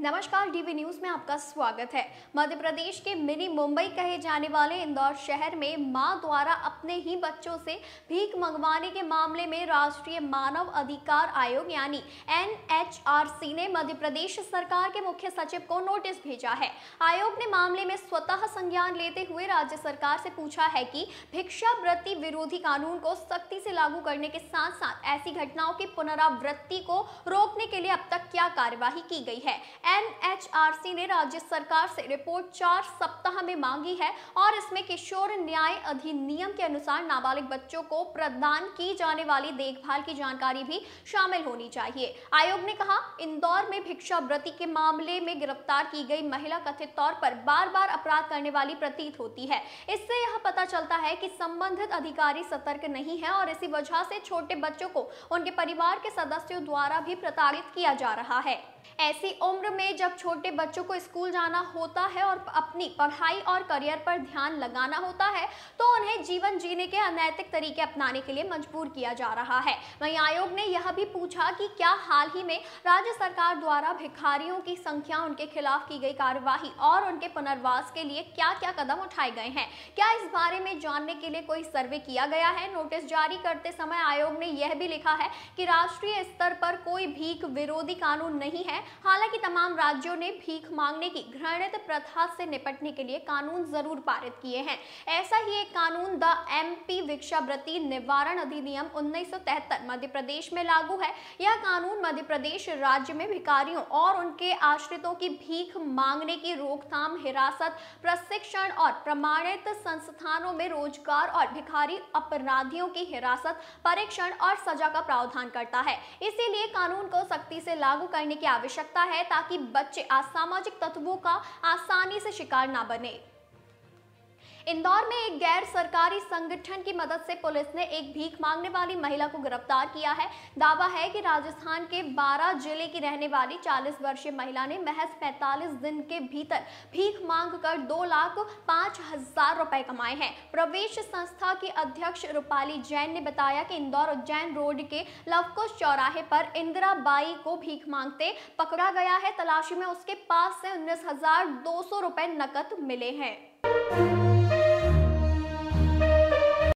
नमस्कार DV news में आपका स्वागत है मध्य प्रदेश के मिनी मुंबई कहे जाने वाले इंदौर शहर में मां द्वारा अपने ही बच्चों से भीख मंगवाने के मामले में राष्ट्रीय मानव अधिकार आयोग यानी एनएचआरसी ने मध्य प्रदेश सरकार के मुख्य सचिव को नोटिस भेजा है आयोग ने मामले में स्वतः संज्ञान लेते हुए राज्य सरकार से पूछा है की भिक्षावृत्ति विरोधी कानून को सख्ती से लागू करने के साथ साथ ऐसी घटनाओं की पुनरावृत्ति को रोकने के लिए अब तक क्या कार्यवाही की गई है एनएचआरसी ने राज्य सरकार से रिपोर्ट चार सप्ताह में मांगी है और इसमें किशोर न्याय अधिनियम के अनुसार नाबालिग बच्चों को प्रदान की जाने वाली देखभाल की जानकारी भी शामिल होनी चाहिए आयोग ने कहा इंदौर में भिक्षाव्रति के मामले में गिरफ्तार की गई महिला कथित तौर पर बार बार अपराध करने वाली प्रतीत होती है इससे यह पता चलता है कि संबंधित अधिकारी सतर्क नहीं है और इसी वजह से छोटे बच्चों को उनके परिवार के सदस्यों द्वारा भी प्रताड़ित किया जा रहा है ऐसी उम्र में जब छोटे बच्चों को स्कूल जाना होता है और अपनी पढ़ाई और करियर पर ध्यान लगाना होता है तो उन्हें जीवन जीने के अनैतिक तरीके अपनाने के लिए मजबूर किया जा रहा है वहीं आयोग ने यह भी पूछा कि क्या हाल ही में राज्य सरकार द्वारा भिखारियों की संख्या उनके खिलाफ की गई कार्यवाही और उनके पुनर्वास के लिए क्या क्या कदम उठाए गए हैं क्या इस बारे में जानने के लिए कोई सर्वे किया गया है नोटिस जारी करते समय आयोग ने यह भी लिखा है कि राष्ट्रीय स्तर पर कोई भीख विरोधी कानून नहीं है हालांकि तमाम राज्यों ने भीख मांगने की घृणित प्रथा से निपटने के लिए कानून जरूर पारित किए हैं ऐसा ही एक कानून द एमपी भिक्षावृत्ति निवारण अधिनियम उन्नीस मध्य प्रदेश में लागू है यह कानून मध्य प्रदेश राज्य में भिकारियों और उनके आश्रितों की भीख मांगने की रोकथाम हिरासत प्रशिक्षण और प्रमाणित संस्थानों में रोजगार और भिखारी अपराधियों की हिरासत परीक्षण और सजा का प्रावधान करता है इसीलिए कानून को सख्ती से लागू करने की आवश्यकता है ताकि बच्चे असामाजिक तत्वों का आसानी से शिकार ना बने इंदौर में एक गैर सरकारी संगठन की मदद से पुलिस ने एक भीख मांगने वाली महिला को गिरफ्तार किया है दावा है कि राजस्थान के 12 जिले की रहने वाली 40 वर्षीय महिला ने महज 45 दिन के भीतर भीख मांग कर दो लाख पाँच हजार रुपए कमाए हैं प्रवेश संस्था की अध्यक्ष रूपाली जैन ने बताया कि इंदौर उज्जैन रोड के लवकुश चौराहे पर इंदिरा बाई को भीख मांगते पकड़ा गया है तलाशी में उसके पास से उन्नीस हजार दो सौ रुपए नकद मिले हैं